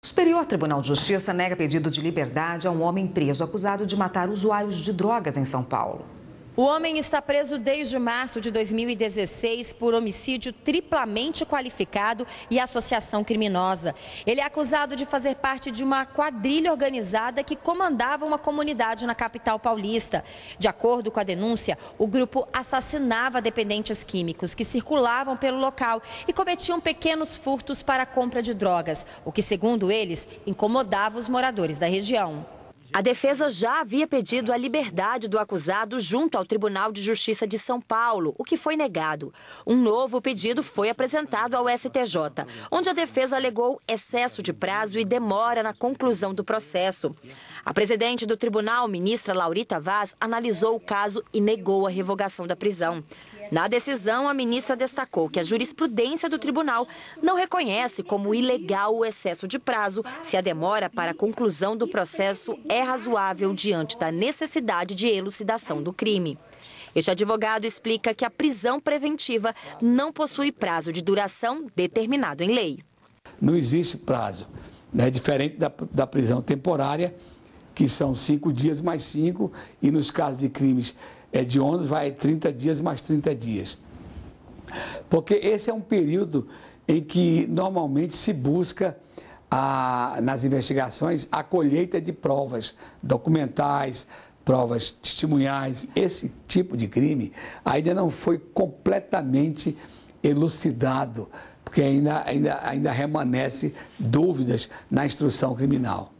O Superior Tribunal de Justiça nega pedido de liberdade a um homem preso acusado de matar usuários de drogas em São Paulo. O homem está preso desde março de 2016 por homicídio triplamente qualificado e associação criminosa. Ele é acusado de fazer parte de uma quadrilha organizada que comandava uma comunidade na capital paulista. De acordo com a denúncia, o grupo assassinava dependentes químicos que circulavam pelo local e cometiam pequenos furtos para a compra de drogas, o que, segundo eles, incomodava os moradores da região. A defesa já havia pedido a liberdade do acusado junto ao Tribunal de Justiça de São Paulo, o que foi negado. Um novo pedido foi apresentado ao STJ, onde a defesa alegou excesso de prazo e demora na conclusão do processo. A presidente do tribunal, ministra Laurita Vaz, analisou o caso e negou a revogação da prisão. Na decisão, a ministra destacou que a jurisprudência do tribunal não reconhece como ilegal o excesso de prazo se a demora para a conclusão do processo é razoável diante da necessidade de elucidação do crime. Este advogado explica que a prisão preventiva não possui prazo de duração determinado em lei. Não existe prazo, né? diferente da, da prisão temporária, que são cinco dias mais cinco, e nos casos de crimes hediondos, é vai 30 dias mais 30 dias. Porque esse é um período em que normalmente se busca a, nas investigações a colheita de provas documentais, provas testemunhais. Esse tipo de crime ainda não foi completamente elucidado, porque ainda, ainda, ainda remanesce dúvidas na instrução criminal.